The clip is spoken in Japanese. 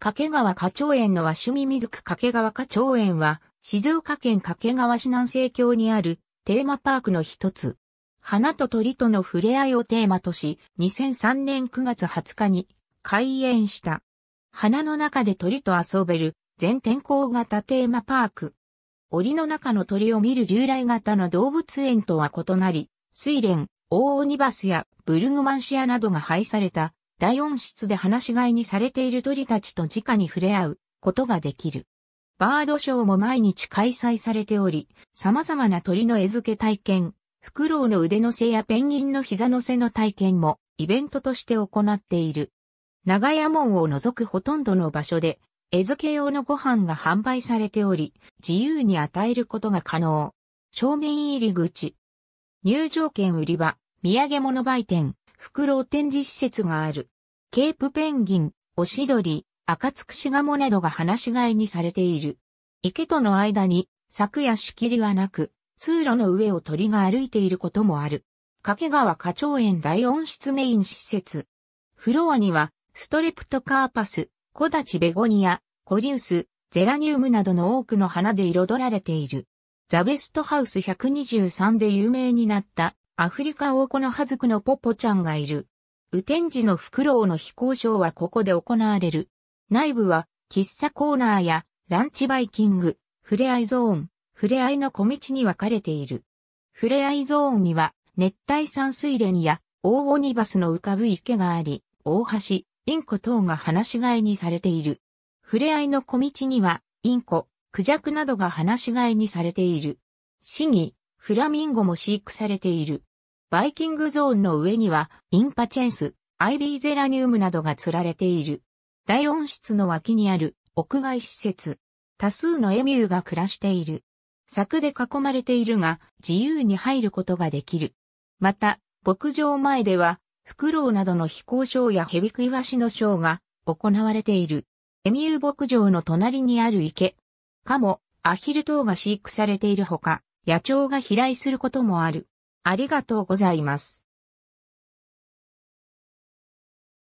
掛川花鳥園の和趣味水区掛川花鳥園は、静岡県掛川市南西郷にあるテーマパークの一つ。花と鳥との触れ合いをテーマとし、2003年9月20日に開園した。花の中で鳥と遊べる全天候型テーマパーク。檻の中の鳥を見る従来型の動物園とは異なり、水蓮、オオニバスやブルグマンシアなどが配された大音質で話し飼いにされている鳥たちと直に触れ合うことができる。バードショーも毎日開催されており、様々な鳥の餌付け体験、フクロウの腕の背やペンギンの膝の背の体験もイベントとして行っている。長屋門を除くほとんどの場所で、餌付け用のご飯が販売されており、自由に与えることが可能。正面入り口。入場券売り場、土産物売店、フクロウ展示施設がある。ケープペンギン、オシドリ、アカツクシガモなどが放し飼いにされている。池との間に柵や仕切りはなく、通路の上を鳥が歩いていることもある。掛川花鳥園大温室メイン施設。フロアには、ストレプトカーパス、小立ベゴニア、コリウス、ゼラニウムなどの多くの花で彩られている。ザベストハウス123で有名になったアフリカ王子のノハズクのポポちゃんがいる。雨天時のフクロウの飛行ショーはここで行われる。内部は、喫茶コーナーや、ランチバイキング、ふれあいゾーン、ふれあいの小道に分かれている。ふれあいゾーンには、熱帯山水蓮や、オオニバスの浮かぶ池があり、大橋、インコ等が放し飼いにされている。ふれあいの小道には、インコ、クジャクなどが放し飼いにされている。市に、フラミンゴも飼育されている。バイキングゾーンの上には、インパチェンス、アイビーゼラニウムなどが釣られている。大温室の脇にある屋外施設。多数のエミューが暮らしている。柵で囲まれているが、自由に入ることができる。また、牧場前では、フクロウなどの飛行ショーやヘビクイワシのショーが行われている。エミュー牧場の隣にある池。カモ、アヒル等が飼育されているほか、野鳥が飛来することもある。ありがとうございます。